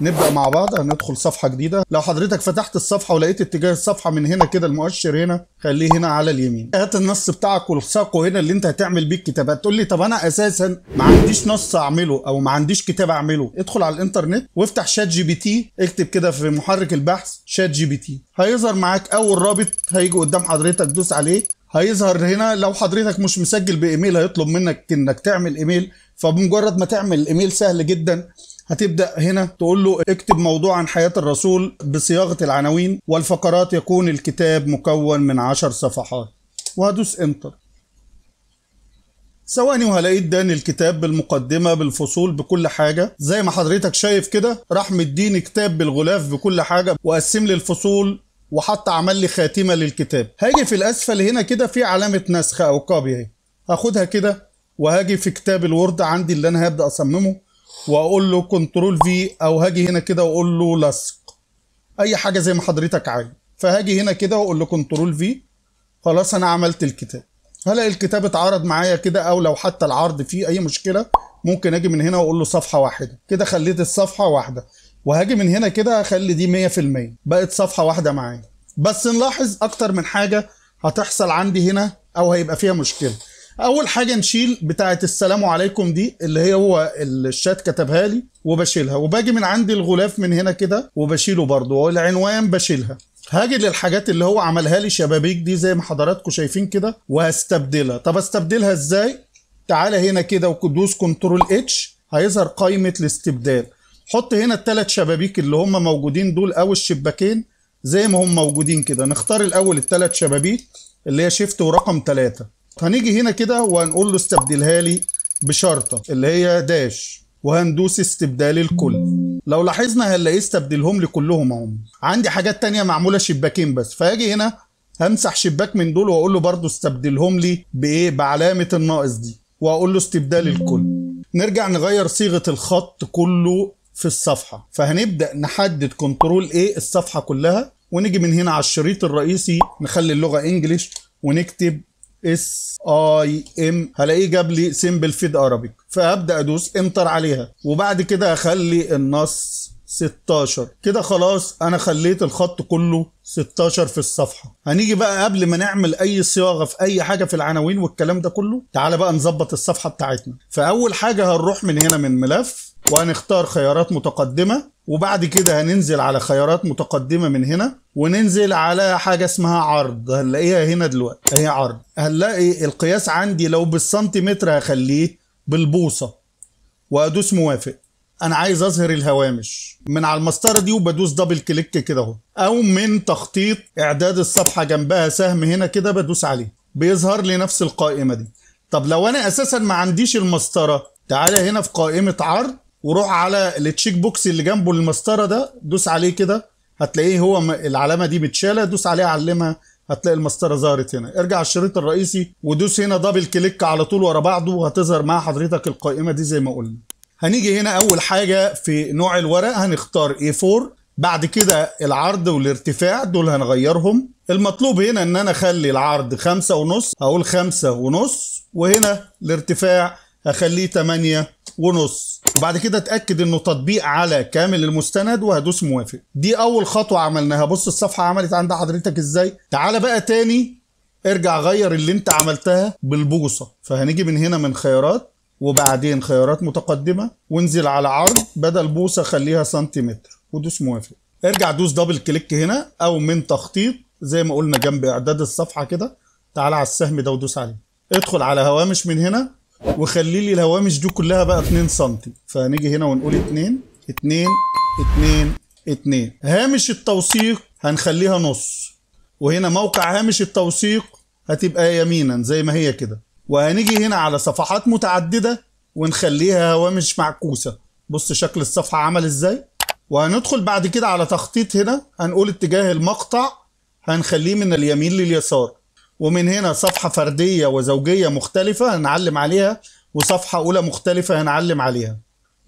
نبدا مع بعض هندخل صفحه جديده لو حضرتك فتحت الصفحه ولقيت اتجاه الصفحه من هنا كده المؤشر هنا خليه هنا على اليمين هات النص بتاعك والصاقه هنا اللي انت هتعمل بيه الكتابه هتقول لي طب انا اساسا ما عنديش نص اعمله او ما عنديش كتاب اعمله ادخل على الانترنت وافتح شات جي بي تي اكتب كده في محرك البحث شات جي بي تي هيظهر معاك اول رابط هيجي قدام حضرتك دوس عليه هيظهر هنا لو حضرتك مش مسجل بايميل هيطلب منك انك تعمل ايميل فبمجرد ما تعمل ايميل سهل جدا هتبدا هنا تقول له اكتب موضوع عن حياه الرسول بصياغه العناوين والفقرات يكون الكتاب مكون من عشر صفحات وهدوس انتر ثواني وهلاقيت داني الكتاب بالمقدمه بالفصول بكل حاجه زي ما حضرتك شايف كده راح مديني كتاب بالغلاف بكل حاجه وقسم لي الفصول وحتى عمل لي خاتمه للكتاب هاجي في الاسفل هنا كده في علامه نسخ او كوبي اهي هاخدها كده وهاجي في كتاب الوورد عندي اللي انا هبدا اصممه واقول له كنترول في او هاجي هنا كده واقول له لصق اي حاجه زي ما حضرتك عايز فهاجي هنا كده واقول له كنترول في خلاص انا عملت الكتاب هلاقي الكتاب اتعرض معايا كده او لو حتى العرض فيه اي مشكله ممكن اجي من هنا واقول له صفحه واحده كده خليت الصفحه واحده وهاجي من هنا كده اخلي دي 100% بقت صفحه واحده معايا بس نلاحظ اكتر من حاجه هتحصل عندي هنا او هيبقى فيها مشكله اول حاجه نشيل بتاعه السلام عليكم دي اللي هي هو الشات كتبها لي وبشيلها وباجي من عندي الغلاف من هنا كده وبشيله برضه والعنوان بشيلها هاجي للحاجات اللي هو عملها لي شبابيك دي زي ما حضراتكم شايفين كده وهستبدلها طب استبدلها ازاي تعالى هنا كده وكدوس كنترول اتش هيظهر قائمه الاستبدال حط هنا الثلاث شبابيك اللي هم موجودين دول او الشباكين زي ما هم موجودين كده نختار الاول الثلاث شبابيك اللي هي شيفت ورقم ثلاثة هنيجي هنا كده وهنقول له استبدلها لي بشرطه اللي هي داش وهندوس استبدال الكل لو لاحظنا هنلاقيه استبدلهم لي كلهم اهم عندي حاجات تانية معموله شباكين بس فاجي هنا همسح شباك من دول واقول له برضو استبدلهم لي بايه بعلامه الناقص دي واقول له استبدال الكل نرجع نغير صيغه الخط كله في الصفحه فهنبدا نحدد كنترول ايه الصفحه كلها ونيجي من هنا على الشريط الرئيسي نخلي اللغه انجليش ونكتب اس اي ام هلاقيه جاب لي سيمبل فيد ارابيك فابدا ادوس انتر عليها وبعد كده اخلي النص 16 كده خلاص انا خليت الخط كله 16 في الصفحة هنيجي بقى قبل ما نعمل اي صياغة في اي حاجة في العناوين والكلام ده كله تعال بقى نظبط الصفحة بتاعتنا فاول حاجة هنروح من هنا من ملف وهنختار خيارات متقدمة وبعد كده هننزل على خيارات متقدمه من هنا وننزل على حاجه اسمها عرض هنلاقيها هنا دلوقتي اهي عرض هنلاقي القياس عندي لو بالسنتيمتر هخليه بالبوصه وادوس موافق انا عايز اظهر الهوامش من على المسطره دي وبدوس دبل كليك كده اهو او من تخطيط اعداد الصفحه جنبها سهم هنا كده بدوس عليه بيظهر لي نفس القائمه دي طب لو انا اساسا ما عنديش المسطره تعالى هنا في قائمه عرض وروح على التشيك بوكس اللي جنبه المسطره ده دوس عليه كده هتلاقيه هو العلامه دي متشاله دوس عليها علمها هتلاقي المسطره ظهرت هنا ارجع الشريط الرئيسي ودوس هنا دبل كليك على طول ورا بعضه وهتظهر مع حضرتك القائمه دي زي ما قلنا هنيجي هنا اول حاجه في نوع الورق هنختار A4 بعد كده العرض والارتفاع دول هنغيرهم المطلوب هنا ان انا اخلي العرض خمسة ونص هقول خمسة ونص وهنا الارتفاع هخليه 8 ونص وبعد كده اتاكد انه تطبيق على كامل المستند وهدوس موافق دي اول خطوه عملناها بص الصفحه عملت عند حضرتك ازاي تعال بقى تاني ارجع غير اللي انت عملتها بالبوصه فهنيجي من هنا من خيارات وبعدين خيارات متقدمه وانزل على عرض بدل بوصه خليها سنتيمتر ودوس موافق ارجع دوس دبل كليك هنا او من تخطيط زي ما قلنا جنب اعداد الصفحه كده تعال على السهم ده ودوس عليه ادخل على هوامش من هنا وخلي لي الهوامش دي كلها بقى 2 سم فهنيجي هنا ونقول 2 2 2 2 هامش التوثيق هنخليها نص وهنا موقع هامش التوثيق هتبقى يمينا زي ما هي كده وهنيجي هنا على صفحات متعدده ونخليها هوامش معكوسه بص شكل الصفحه عمل ازاي وهندخل بعد كده على تخطيط هنا هنقول اتجاه المقطع هنخليه من اليمين لليسار ومن هنا صفحة فردية وزوجية مختلفة هنعلم عليها وصفحة أولى مختلفة هنعلم عليها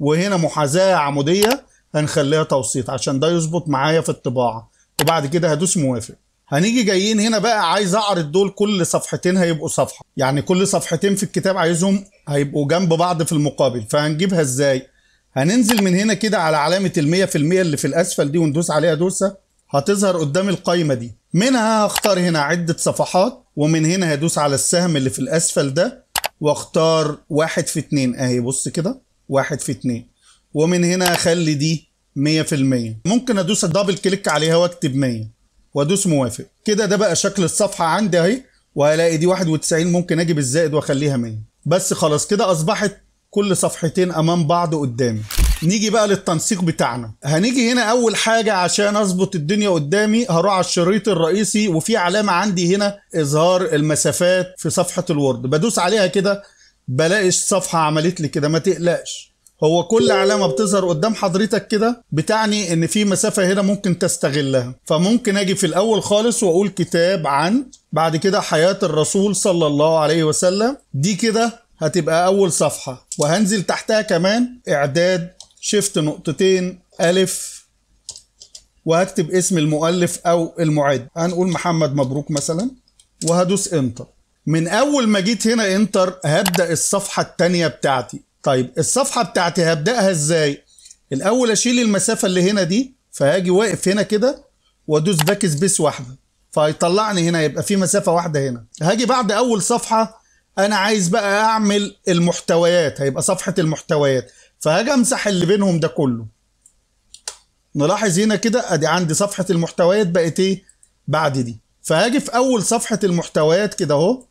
وهنا محاذاة عمودية هنخليها توسيط عشان ده يظبط معايا في الطباعة وبعد كده هدوس موافق هنيجي جايين هنا بقى عايز اعرض دول كل صفحتين هيبقوا صفحة يعني كل صفحتين في الكتاب عايزهم هيبقوا جنب بعض في المقابل فهنجيبها ازاي هننزل من هنا كده على علامة المية في المية اللي في الاسفل دي وندوس عليها دوسة هتظهر قدام القايمة دي منها هختار هنا عدة صفحات ومن هنا هدوس على السهم اللي في الأسفل ده واختار واحد في اتنين اهي بص كده واحد في اتنين ومن هنا اخلي دي مية في المية ممكن ادوس الدبل كليك عليها واكتب مية وادوس موافق كده ده بقى شكل الصفحة عندي اهي وهلاقي دي واحد وتسعين ممكن اجيب الزائد واخليها مية بس خلاص كده اصبحت كل صفحتين امام بعض قدامي نيجي بقى للتنسيق بتاعنا هنيجي هنا اول حاجه عشان اظبط الدنيا قدامي هروح على الشريط الرئيسي وفي علامه عندي هنا اظهار المسافات في صفحه الوورد بدوس عليها كده بلاقي الصفحه عملت لي كده ما تقلقش هو كل علامة بتظهر قدام حضرتك كده بتعني ان في مسافة هنا ممكن تستغلها فممكن اجي في الاول خالص واقول كتاب عن بعد كده حياة الرسول صلى الله عليه وسلم دي كده هتبقى اول صفحه وهنزل تحتها كمان اعداد شيفت نقطتين الف وهكتب اسم المؤلف او المعد هنقول محمد مبروك مثلا وهدوس انتر من اول ما جيت هنا انتر هبدا الصفحه التانية بتاعتي طيب الصفحه بتاعتي هبداها ازاي الاول اشيل المسافه اللي هنا دي فهاجي واقف هنا كده وادوس باك سبيس واحده فهيطلعني هنا يبقى في مسافه واحده هنا هاجي بعد اول صفحه انا عايز بقى اعمل المحتويات هيبقى صفحه المحتويات فهاجي امسح اللي بينهم ده كله نلاحظ هنا كده ادي عندي صفحه المحتويات بقت ايه بعد دي فهاجي في اول صفحه المحتويات كده اهو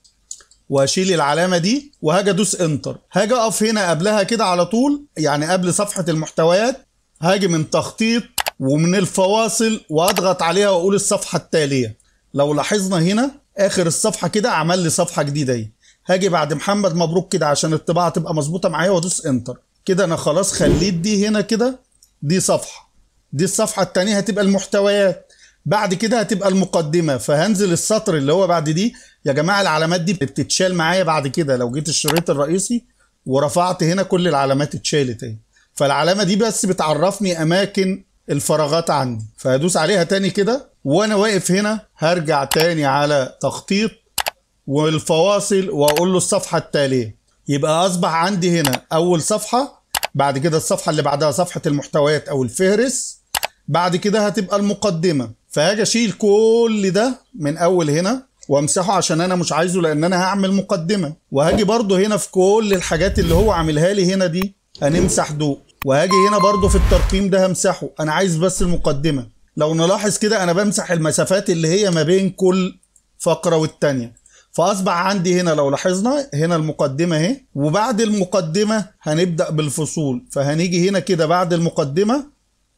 واشيل العلامه دي وهاجي ادوس انتر هاجي اقف هنا قبلها كده على طول يعني قبل صفحه المحتويات هاجي من تخطيط ومن الفواصل واضغط عليها واقول الصفحه التاليه لو لاحظنا هنا اخر الصفحه كده عمل لي صفحه جديده ايه هاجي بعد محمد مبروك كده عشان الطباعه تبقى مظبوطه معايا وادوس انتر كده انا خلاص خليت دي هنا كده دي صفحه دي الصفحه الثانيه هتبقى المحتويات بعد كده هتبقى المقدمه فهنزل السطر اللي هو بعد دي يا جماعه العلامات دي بتتشال معايا بعد كده لو جيت الشريط الرئيسي ورفعت هنا كل العلامات اتشالت اهي فالعلامه دي بس بتعرفني اماكن الفراغات عندي فهدوس عليها تاني كده وانا واقف هنا هرجع تاني على تخطيط والفواصل واقول له الصفحه التاليه يبقى اصبح عندي هنا اول صفحه بعد كده الصفحه اللي بعدها صفحه المحتويات او الفهرس بعد كده هتبقى المقدمه فهاجي اشيل كل ده من اول هنا وامسحه عشان انا مش عايزه لان انا هعمل مقدمه وهاجي برده هنا في كل الحاجات اللي هو عاملها لي هنا دي هنمسح ضوء وهاجي هنا برده في الترقيم ده همسحه انا عايز بس المقدمه لو نلاحظ كده انا بمسح المسافات اللي هي ما بين كل فقره والتانيه فاصبح عندي هنا لو لاحظنا هنا المقدمه اهي وبعد المقدمه هنبدا بالفصول فهنيجي هنا كده بعد المقدمه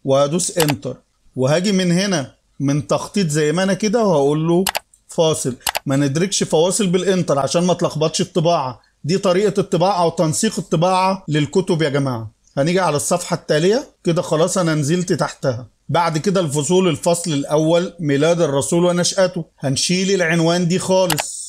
وهدوس انتر وهاجي من هنا من تخطيط زي ما انا كده وهقول له فاصل ما ندركش فواصل بالانتر عشان ما تلخبطش الطباعه دي طريقه الطباعه او تنسيق الطباعه للكتب يا جماعه هنيجي على الصفحه التاليه كده خلاص انا نزلت تحتها بعد كده الفصول الفصل الاول ميلاد الرسول ونشاته هنشيل العنوان دي خالص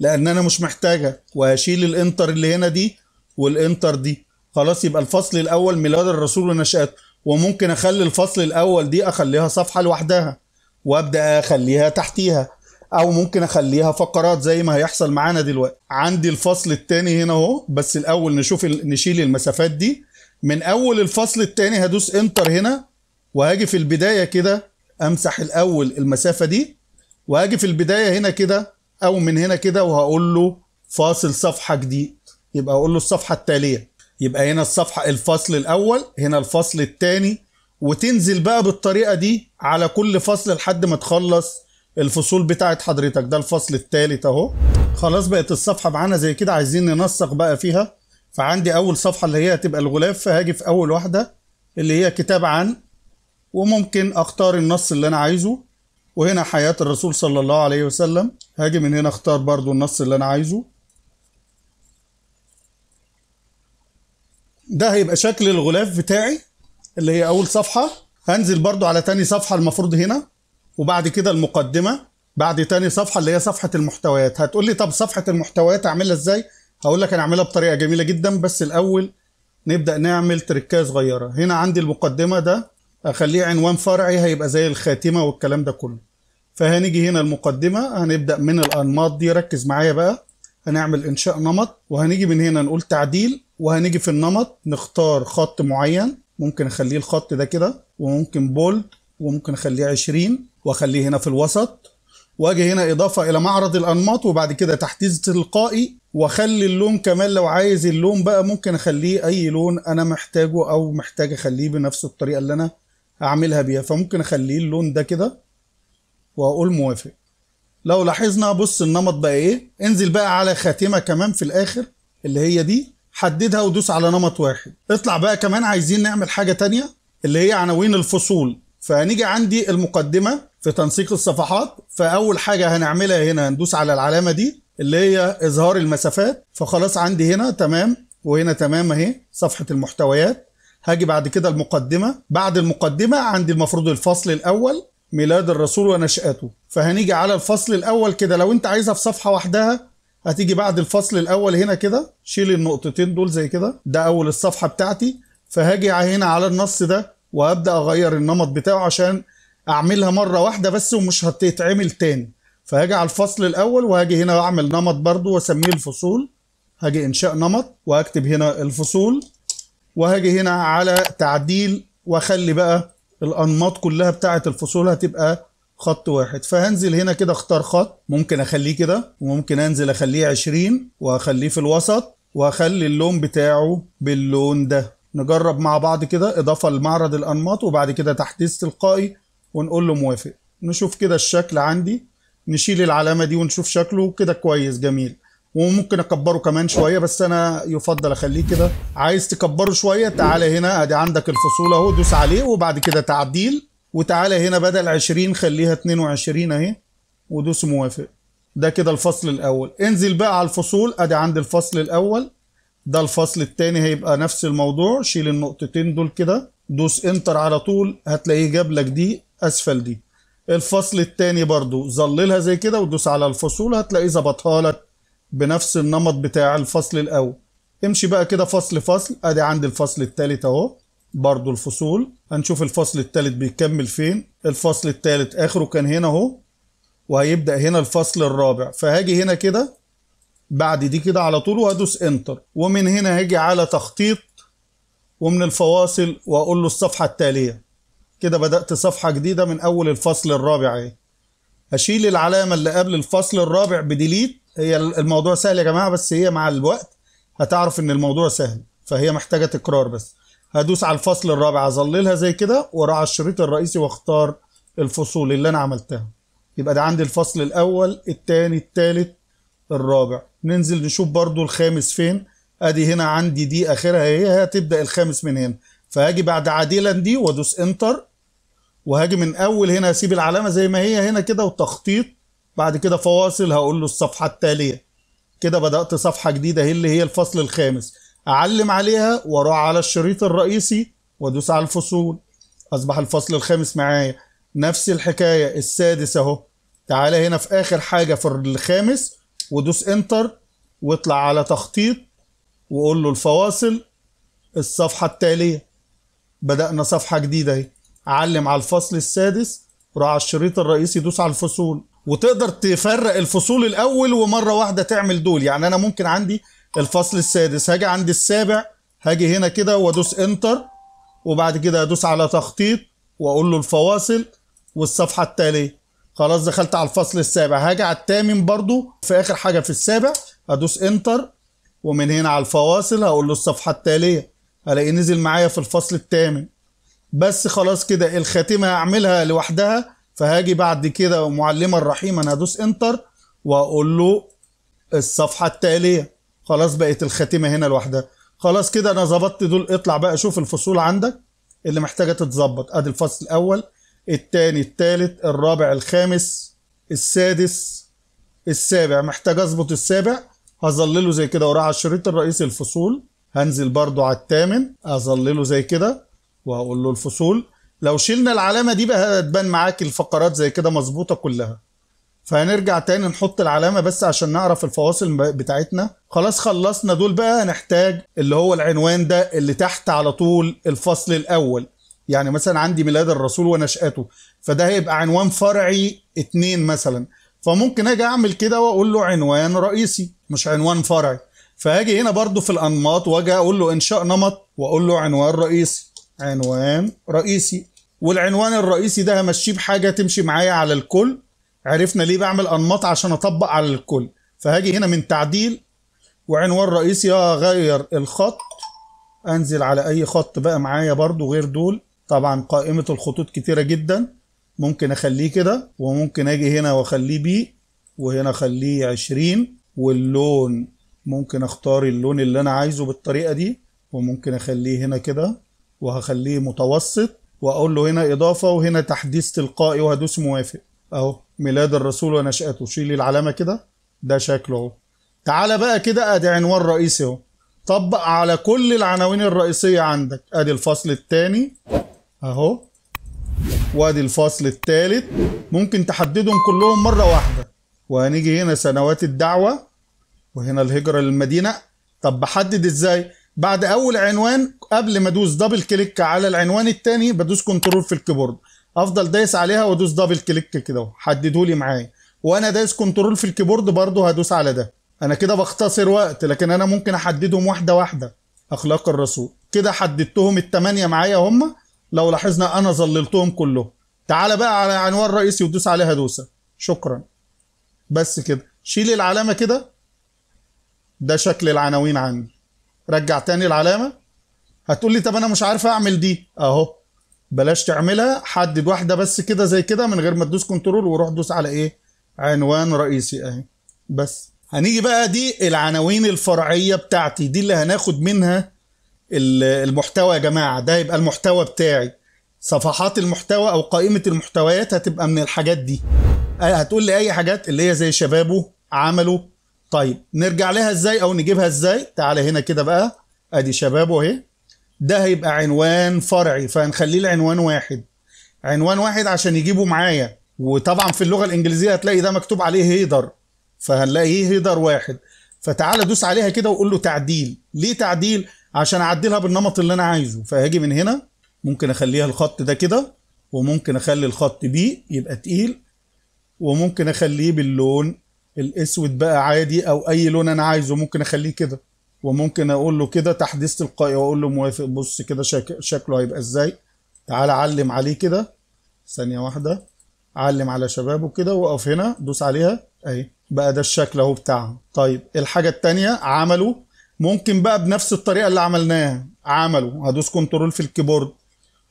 لان انا مش محتاجها وهشيل الانتر اللي هنا دي والانتر دي خلاص يبقى الفصل الاول ميلاد الرسول ونشاته وممكن اخلي الفصل الاول دي اخليها صفحه لوحدها وابدا اخليها تحتيها او ممكن اخليها فقرات زي ما هيحصل معانا دلوقتي عندي الفصل الثاني هنا اهو بس الاول نشوف نشيل المسافات دي من اول الفصل الثاني هدوس انتر هنا وهاجي في البدايه كده امسح الاول المسافه دي وهاجي في البدايه هنا كده او من هنا كده وهقول له فاصل صفحه جديد يبقى اقول له الصفحه التاليه يبقى هنا الصفحه الفصل الاول هنا الفصل الثاني وتنزل بقى بالطريقه دي على كل فصل لحد ما تخلص الفصول بتاعه حضرتك ده الفصل الثالث اهو خلاص بقت الصفحه معانا زي كده عايزين ننسق بقى فيها فعندي اول صفحه اللي هي هتبقى الغلاف فهاجي في اول واحده اللي هي كتاب عن وممكن اختار النص اللي انا عايزه وهنا حياة الرسول صلى الله عليه وسلم هاجي من هنا اختار برضو النص اللي انا عايزه ده هيبقى شكل الغلاف بتاعي اللي هي اول صفحة هنزل برضو على تاني صفحة المفروض هنا وبعد كده المقدمة بعد تاني صفحة اللي هي صفحة المحتويات هتقول لي طب صفحة المحتويات اعملها ازاي هقول لك انا اعملها بطريقة جميلة جدا بس الاول نبدأ نعمل تركاز صغيرة هنا عندي المقدمة ده اخليه عنوان فرعي هيبقى زي الخاتمه والكلام ده كله فهنيجي هنا المقدمه هنبدا من الانماط دي ركز معايا بقى هنعمل انشاء نمط وهنيجي من هنا نقول تعديل وهنيجي في النمط نختار خط معين ممكن اخليه الخط ده كده وممكن بولد وممكن اخليه 20 واخليه هنا في الوسط واجي هنا اضافه الى معرض الانماط وبعد كده تحديث تلقائي واخلي اللون كمان لو عايز اللون بقى ممكن اخليه اي لون انا محتاجه او محتاج اخليه بنفس الطريقه اللي انا اعملها بيها فممكن اخليه اللون ده كده واقول موافق لو لاحظنا بص النمط بقى ايه انزل بقى على خاتمه كمان في الاخر اللي هي دي حددها ودوس على نمط واحد اطلع بقى كمان عايزين نعمل حاجه تانية اللي هي عناوين الفصول فهنيجي عندي المقدمه في تنسيق الصفحات فاول حاجه هنعملها هنا هندوس على العلامه دي اللي هي اظهار المسافات فخلاص عندي هنا تمام وهنا تمام اهي صفحه المحتويات هاجي بعد كده المقدمه بعد المقدمه عندي المفروض الفصل الاول ميلاد الرسول ونشاته فهنيجي على الفصل الاول كده لو انت عايزها في صفحه وحدها هتيجي بعد الفصل الاول هنا كده شيل النقطتين دول زي كده ده اول الصفحه بتاعتي فهاجي هنا على النص ده وابدا اغير النمط بتاعه عشان اعملها مره واحده بس ومش هتتعمل تاني فهاجي على الفصل الاول وهاجي هنا اعمل نمط برضو واسميه الفصول هاجي انشاء نمط وأكتب هنا الفصول وهاجي هنا على تعديل واخلي بقى الانماط كلها بتاعه الفصول هتبقى خط واحد فهنزل هنا كده اختار خط ممكن اخليه كده وممكن انزل اخليه 20 واخليه في الوسط واخلي اللون بتاعه باللون ده نجرب مع بعض كده اضافه لمعرض الانماط وبعد كده تحديث تلقائي ونقول له موافق نشوف كده الشكل عندي نشيل العلامه دي ونشوف شكله كده كويس جميل وممكن اكبره كمان شويه بس انا يفضل اخليه كده عايز تكبره شويه تعالى هنا ادي عندك الفصول اهو دوس عليه وبعد كده تعديل وتعالى هنا بدل 20 خليها 22 اهي ودوس موافق ده كده الفصل الاول انزل بقى على الفصول ادي عند الفصل الاول ده الفصل الثاني هيبقى نفس الموضوع شيل النقطتين دول كده دوس انتر على طول هتلاقيه جاب لك دي اسفل دي الفصل الثاني برضو ظللها زي كده ودوس على الفصول هتلاقيه ظبطها لك بنفس النمط بتاع الفصل الاول امشي بقى كده فصل فصل ادي عندي الفصل الثالث اهو برضو الفصول هنشوف الفصل الثالث بيكمل فين الفصل الثالث اخره كان هنا اهو وهيبدا هنا الفصل الرابع فهاجي هنا كده بعد دي كده على طول وهدوس انتر ومن هنا هاجي على تخطيط ومن الفواصل واقول له الصفحه التاليه كده بدات صفحه جديده من اول الفصل الرابع اهي هشيل العلامه اللي قبل الفصل الرابع بديليت هي الموضوع سهل يا جماعه بس هي مع الوقت هتعرف ان الموضوع سهل فهي محتاجه تكرار بس هدوس على الفصل الرابع اظللها زي كده واروح على الشريط الرئيسي واختار الفصول اللي انا عملتها يبقى ده عندي الفصل الاول الثاني الثالث الرابع ننزل نشوف برضو الخامس فين ادي هنا عندي دي اخرها هي هتبدا الخامس من هنا فهاجي بعد عادلا دي وادوس انتر وهاجي من اول هنا اسيب العلامه زي ما هي هنا كده وتخطيط بعد كده فواصل هقول له الصفحة التالية كده بدأت صفحة جديدة هي اللي هي الفصل الخامس أعلم عليها وأروح على الشريط الرئيسي وأدوس على الفصول أصبح الفصل الخامس معايا نفس الحكاية السادس أهو تعالى هنا في آخر حاجة في الخامس ودوس انتر واطلع على تخطيط وقول له الفواصل الصفحة التالية بدأنا صفحة جديدة اهي علم على الفصل السادس روح على الشريط الرئيسي دوس على الفصول وتقدر تفرق الفصول الاول ومره واحده تعمل دول يعني انا ممكن عندي الفصل السادس هاجي عند السابع هاجي هنا كده وادوس انتر وبعد كده ادوس على تخطيط واقول له الفواصل والصفحه التاليه خلاص دخلت على الفصل السابع هاجي على الثامن برضو في اخر حاجه في السابع ادوس انتر ومن هنا على الفواصل هقول له الصفحه التاليه هلاقي نزل معايا في الفصل الثامن بس خلاص كده الخاتمه هعملها لوحدها فهاجي بعد كده الرحيم انا هدوس انتر واقول له الصفحه التاليه خلاص بقت الخاتمه هنا لوحدها خلاص كده انا ظبطت دول اطلع بقى شوف الفصول عندك اللي محتاجه تتظبط ادي الفصل الاول التاني التالت الرابع الخامس السادس السابع محتاج اظبط السابع هظلله زي كده وراح على الشريط الرئيسي الفصول هنزل برضو على التامن اظلله زي كده واقول له الفصول لو شلنا العلامه دي بقى هتبان معاك الفقرات زي كده مظبوطه كلها فهنرجع تاني نحط العلامة بس عشان نعرف الفواصل بتاعتنا خلاص خلصنا دول بقى هنحتاج اللي هو العنوان ده اللي تحت على طول الفصل الأول يعني مثلا عندي ميلاد الرسول ونشأته فده هيبقى عنوان فرعي اتنين مثلا فممكن اجي اعمل كده واقول له عنوان رئيسي مش عنوان فرعي فهاجي هنا برضو في الانماط واجي اقول له انشاء نمط واقول له عنوان رئيسي عنوان رئيسي والعنوان الرئيسي ده همشيه بحاجه تمشي معايا على الكل عرفنا ليه بعمل انماط عشان اطبق على الكل فهاجي هنا من تعديل وعنوان رئيسي اغير الخط انزل على اي خط بقى معايا برضو غير دول طبعا قائمه الخطوط كتيره جدا ممكن اخليه كده وممكن اجي هنا واخليه بي وهنا اخليه 20 واللون ممكن اختار اللون اللي انا عايزه بالطريقه دي وممكن اخليه هنا كده وهخليه متوسط واقول له هنا اضافه وهنا تحديث تلقائي وهدوس موافق اهو ميلاد الرسول ونشاته شيل العلامه كده ده شكله اهو تعالى بقى كده ادي عنوان رئيسي اهو طبق على كل العناوين الرئيسيه عندك ادي الفصل الثاني اهو وادي الفصل الثالث ممكن تحددهم كلهم مره واحده وهنيجي هنا سنوات الدعوه وهنا الهجره للمدينه طب بحدد ازاي بعد اول عنوان قبل ما ادوس دبل كليك على العنوان الثاني بدوس كنترول في الكيبورد افضل دايس عليها وادوس دبل كليك كده حددوا لي معايا وانا دايس كنترول في الكيبورد برضه هدوس على ده انا كده بختصر وقت لكن انا ممكن احددهم واحده واحده اخلاق الرسول كده حددتهم الثمانيه معايا هم لو لاحظنا انا ظللتهم كلهم تعال بقى على عنوان رئيسي ودوس عليها دوسه شكرا بس كده شيل العلامه كده ده شكل العناوين عندي رجع تاني العلامه هتقول لي طب انا مش عارف اعمل دي اهو بلاش تعملها حدد واحده بس كده زي كده من غير ما تدوس كنترول وروح دوس على ايه عنوان رئيسي اهي بس هنيجي بقى دي العناوين الفرعيه بتاعتي دي اللي هناخد منها المحتوى يا جماعه ده هيبقى المحتوى بتاعي صفحات المحتوى او قائمه المحتويات هتبقى من الحاجات دي هتقول لي اي حاجات اللي هي زي شبابه عمله طيب نرجع لها ازاي او نجيبها ازاي تعالى هنا كده بقى ادي شباب اهي ده هيبقى عنوان فرعي فهنخليه العنوان واحد عنوان واحد عشان يجيبه معايا وطبعا في اللغه الانجليزيه هتلاقي ده مكتوب عليه هيدر فهنلاقيه هيدر واحد فتعالى دوس عليها كده وقول له تعديل ليه تعديل عشان اعدلها بالنمط اللي انا عايزه فهاجي من هنا ممكن اخليها الخط ده كده وممكن اخلي الخط بي يبقى تقيل وممكن اخليه باللون الاسود بقى عادي او اي لون انا عايزه ممكن اخليه كده وممكن اقول له كده تحديث تلقائي واقول له موافق بص كده شك... شكله هيبقى ازاي تعالى علم عليه كده ثانيه واحده علم على شبابه كده وقف هنا دوس عليها اهي بقى ده الشكل اهو بتاعها طيب الحاجه الثانيه عملوا ممكن بقى بنفس الطريقه اللي عملناها عملوا هدوس كنترول في الكيبورد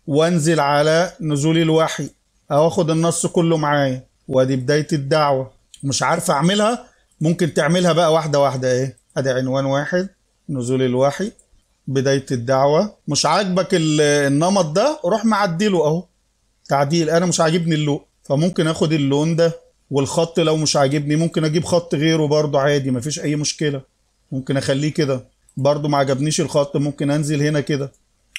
وانزل على نزول الوحي او اخد النص كله معايا وادي بدايه الدعوه مش عارفه اعملها ممكن تعملها بقى واحده واحده ايه ادي عنوان واحد نزول الوحي بدايه الدعوه مش عاجبك النمط ده روح معدله اهو تعديل انا مش عاجبني اللون فممكن اخد اللون ده والخط لو مش عاجبني ممكن اجيب خط غيره برضه عادي مفيش اي مشكله ممكن اخليه كده برضه ما عجبنيش الخط ممكن انزل هنا كده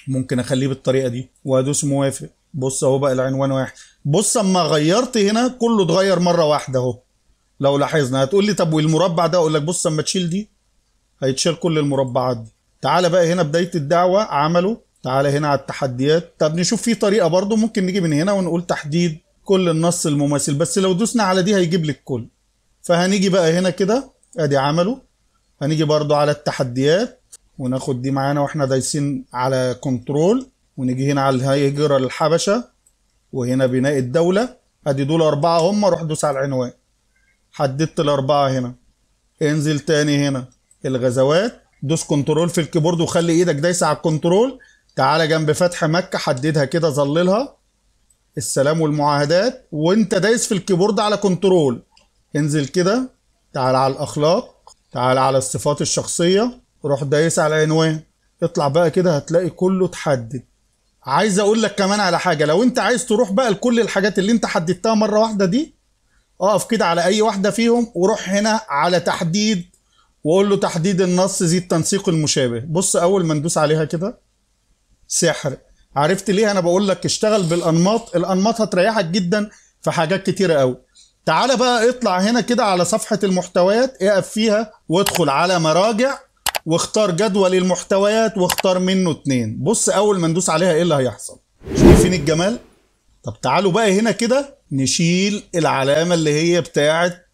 ممكن اخليه بالطريقه دي وادوس موافق بص اهو بقى العنوان واحد بص اما غيرت هنا كله اتغير مره واحده اهو لو لاحظنا هتقول لي طب والمربع ده اقول لك بص اما تشيل دي هيتشال كل المربعات دي تعالى بقى هنا بدايه الدعوه عمله تعالى هنا على التحديات طب نشوف في طريقه برضو ممكن نيجي من هنا ونقول تحديد كل النص المماثل بس لو دوسنا على دي هيجيب لك كل فهنيجي بقى هنا كده ادي عمله هنيجي برضو على التحديات وناخد دي معانا واحنا دايسين على كنترول ونيجي هنا على الهجره للحبشه وهنا بناء الدوله ادي دول اربعه هم روح دوس على العنوان حددت الاربعه هنا انزل تاني هنا الغزوات دوس كنترول في الكيبورد وخلي ايدك دايسه على الكنترول تعالى جنب فتح مكه حددها كده ظللها السلام والمعاهدات وانت دايس في الكيبورد على كنترول انزل كده تعال على الاخلاق تعال على الصفات الشخصيه روح دايس على العنوان اطلع بقى كده هتلاقي كله اتحدد عايز اقول لك كمان على حاجه لو انت عايز تروح بقى لكل الحاجات اللي انت حددتها مره واحده دي اقف كده على اي واحده فيهم وروح هنا على تحديد واقول له تحديد النص زي التنسيق المشابه بص اول ما ندوس عليها كده سحر عرفت ليه انا بقول لك اشتغل بالانماط الانماط هتريحك جدا في حاجات كتيره قوي تعالى بقى اطلع هنا كده على صفحه المحتويات اقف فيها وادخل على مراجع واختار جدول المحتويات واختار منه اتنين بص اول ما ندوس عليها ايه اللي هيحصل شايفين الجمال طب تعالوا بقى هنا كده نشيل العلامه اللي هي بتاعه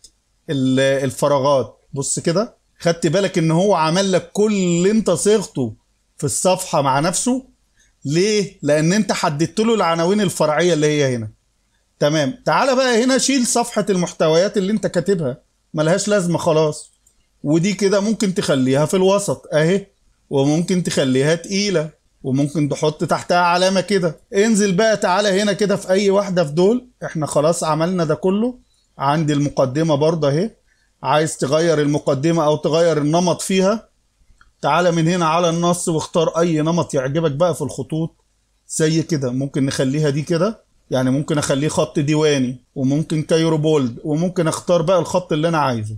الفراغات بص كده خدت بالك ان هو عمل لك كل اللي انت صيغته في الصفحه مع نفسه ليه لان انت حددت له العناوين الفرعيه اللي هي هنا تمام تعال بقى هنا شيل صفحه المحتويات اللي انت كاتبها ملهاش لازمه خلاص ودي كده ممكن تخليها في الوسط اهي وممكن تخليها تقيله وممكن تحط تحتها علامه كده انزل بقى تعالى هنا كده في اي واحده في دول احنا خلاص عملنا ده كله عندي المقدمه برضه اهي عايز تغير المقدمه او تغير النمط فيها تعالى من هنا على النص واختار اي نمط يعجبك بقى في الخطوط زي كده ممكن نخليها دي كده يعني ممكن اخليه خط ديواني وممكن كايرو بولد وممكن اختار بقى الخط اللي انا عايزه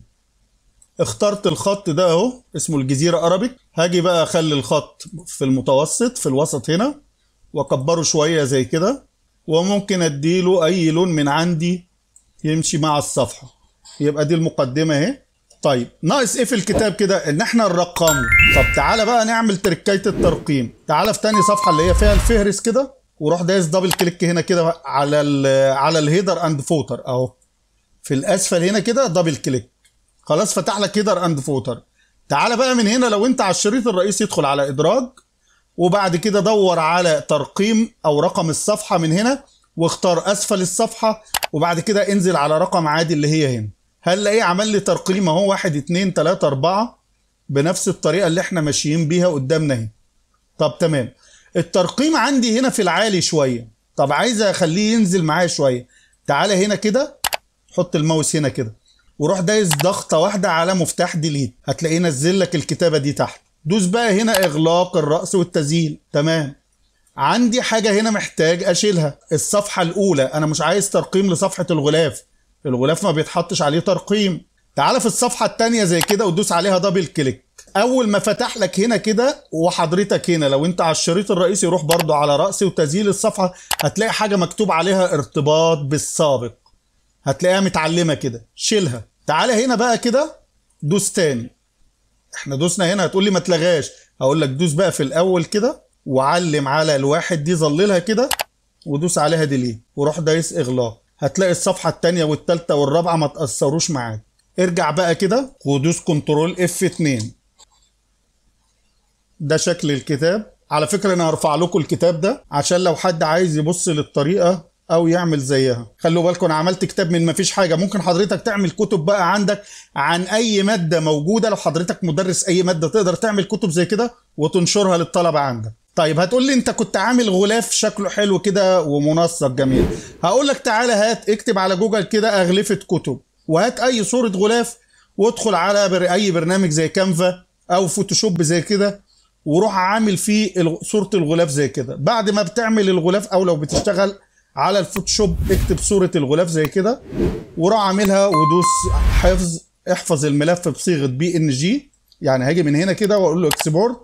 اخترت الخط ده اهو اسمه الجزيرة ارابيك هاجي بقى اخلي الخط في المتوسط في الوسط هنا واكبره شوية زي كده وممكن اديله اي لون من عندي يمشي مع الصفحة يبقى دي المقدمة اهي طيب ناقص ايه في الكتاب كده ان احنا نرقمه طب تعالى بقى نعمل تركية الترقيم تعالى في تاني صفحه اللي هي فيها الفهرس كده وروح دايس دبل كليك هنا كده على الـ على الهيدر اند فوتر اهو في الاسفل هنا كده دبل كليك خلاص فتح لك هيدر اند فوتر تعال بقى من هنا لو انت على الشريط الرئيسي ادخل على ادراج وبعد كده دور على ترقيم او رقم الصفحه من هنا واختار اسفل الصفحه وبعد كده انزل على رقم عادي اللي هي هنا ايه عمل لي ترقيم اهو 1 2 3 4 بنفس الطريقه اللي احنا ماشيين بيها قدامنا اهي طب تمام الترقيم عندي هنا في العالي شويه طب عايز اخليه ينزل معايا شويه تعالى هنا كده حط الماوس هنا كده وروح دايس ضغطه واحده على مفتاح ديليت هتلاقيه نزل لك الكتابه دي تحت دوس بقى هنا اغلاق الراس والتزيل تمام عندي حاجه هنا محتاج اشيلها الصفحه الاولى انا مش عايز ترقيم لصفحه الغلاف الغلاف ما بيتحطش عليه ترقيم تعال في الصفحه الثانيه زي كده وتدوس عليها دبل كليك اول ما فتح لك هنا كده وحضرتك هنا لو انت على الشريط الرئيسي روح برضو على راسي وتزيل الصفحه هتلاقي حاجه مكتوب عليها ارتباط بالسابق هتلاقيها متعلمه كده شيلها تعالى هنا بقى كده دوس تاني احنا دوسنا هنا هتقول لي ما تلغاش هقول لك دوس بقى في الاول كده وعلم على الواحد دي ظللها كده ودوس عليها دي ليه وروح دايس اغلاق هتلاقي الصفحه الثانيه والثالثه والرابعه ما تاثروش معاك ارجع بقى كده ودوس كنترول اف 2 ده شكل الكتاب على فكره انا هرفع لكم الكتاب ده عشان لو حد عايز يبص للطريقه او يعمل زيها خلوا بالكم انا عملت كتاب من مفيش حاجه ممكن حضرتك تعمل كتب بقى عندك عن اي ماده موجوده لو حضرتك مدرس اي ماده تقدر تعمل كتب زي كده وتنشرها للطلبه عندك طيب هتقول لي انت كنت عامل غلاف شكله حلو كده ومنسق جميل هقول لك تعالى هات اكتب على جوجل كده اغلفه كتب وهات اي صوره غلاف وادخل على بر... اي برنامج زي كانفا او فوتوشوب زي كده وروح عامل فيه صوره الغلاف زي كده بعد ما بتعمل الغلاف او لو بتشتغل على الفوتوشوب اكتب صوره الغلاف زي كده وراح عاملها ودوس حفظ احفظ الملف بصيغه بي ان جي يعني هاجي من هنا كده واقول له اكسبورت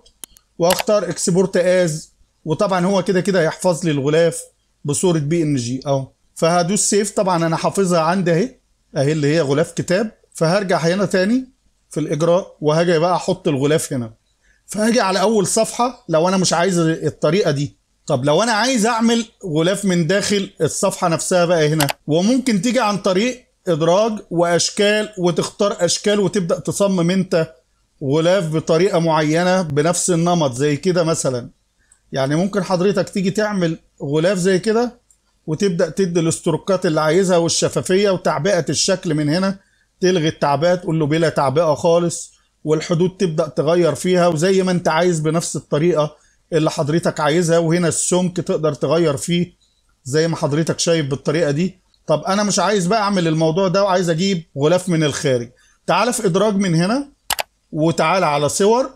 واختار اكسبورت از وطبعا هو كده كده هيحفظ لي الغلاف بصوره بي ان جي اهو فهدوس سيف طبعا انا حافظها عندي اهي اهي اللي هي غلاف كتاب فهرجع هنا تاني في الاجراء وهاجي بقى احط الغلاف هنا فهاجي على اول صفحه لو انا مش عايز الطريقه دي طب لو انا عايز اعمل غلاف من داخل الصفحه نفسها بقى هنا وممكن تيجي عن طريق ادراج واشكال وتختار اشكال وتبدا تصمم انت غلاف بطريقه معينه بنفس النمط زي كده مثلا يعني ممكن حضرتك تيجي تعمل غلاف زي كده وتبدا تدي الاستروكات اللي عايزها والشفافيه وتعبئه الشكل من هنا تلغي التعبئه تقول له بلا تعبئه خالص والحدود تبدا تغير فيها وزي ما انت عايز بنفس الطريقه اللي حضرتك عايزها وهنا السمك تقدر تغير فيه زي ما حضرتك شايف بالطريقه دي طب انا مش عايز بقى اعمل الموضوع ده وعايز اجيب غلاف من الخارج تعال في ادراج من هنا وتعال على صور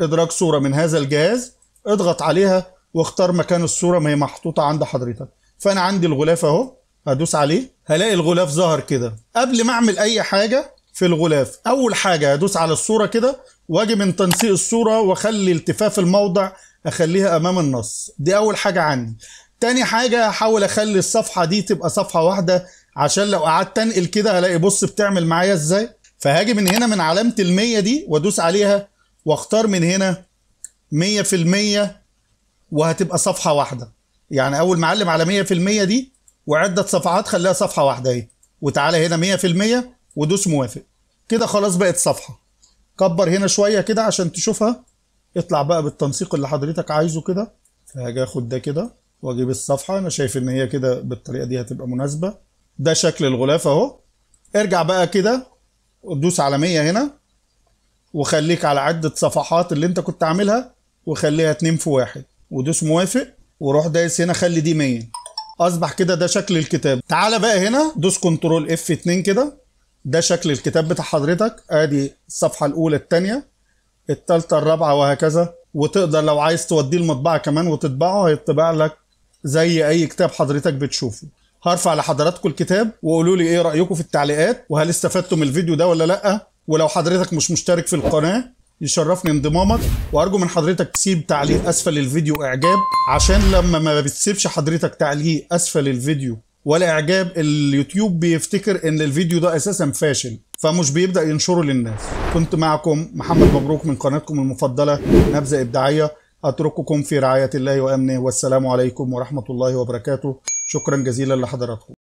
ادراج صوره من هذا الجهاز اضغط عليها واختار مكان الصوره ما هي محطوطه عند حضرتك فانا عندي الغلاف اهو هدوس عليه هلاقي الغلاف ظهر كده قبل ما اعمل اي حاجه في الغلاف اول حاجه هدوس على الصوره كده واجي من تنسيق الصوره واخلي التفاف الموضع اخليها امام النص دي اول حاجه عندي تاني حاجه هحاول اخلي الصفحه دي تبقى صفحه واحده عشان لو قعدت انقل كده هلاقي بص بتعمل معايا ازاي فهاجي من هنا من علامه ال100 دي وادوس عليها واختار من هنا 100% وهتبقى صفحه واحده يعني اول ما اعلم على 100% دي وعده صفحات خليها صفحه واحده اهي وتعالى هنا 100% ودوس موافق كده خلاص بقت صفحه كبر هنا شويه كده عشان تشوفها اطلع بقى بالتنسيق اللي حضرتك عايزه كده فهاجي اخد ده كده واجيب الصفحه انا شايف ان هي كده بالطريقه دي هتبقى مناسبه ده شكل الغلاف اهو ارجع بقى كده دوس على 100 هنا وخليك على عدة صفحات اللي انت كنت عاملها وخليها 2 في 1 ودوس موافق وروح دايس هنا خلي دي 100 اصبح كده ده شكل الكتاب تعالى بقى هنا دوس كنترول اف 2 كده ده شكل الكتاب بتاع حضرتك ادي الصفحه الاولى الثانيه الثالثه الرابعه وهكذا وتقدر لو عايز توديه المطبعه كمان وتطبعه هيطبع لك زي اي كتاب حضرتك بتشوفه هرفع لحضراتكم الكتاب وقولوا لي ايه رايكم في التعليقات وهل استفدتم من الفيديو ده ولا لا ولو حضرتك مش مشترك في القناه يشرفني انضمامك وارجو من حضرتك تسيب تعليق اسفل الفيديو اعجاب عشان لما ما بتسيبش حضرتك تعليق اسفل الفيديو ولا اعجاب اليوتيوب بيفتكر ان الفيديو ده اساسا فاشل فمش بيبدا ينشره للناس كنت معكم محمد مبروك من قناتكم المفضله نبذه ابداعيه اترككم في رعايه الله وامنه والسلام عليكم ورحمه الله وبركاته شكرا جزيلا لحضراتكم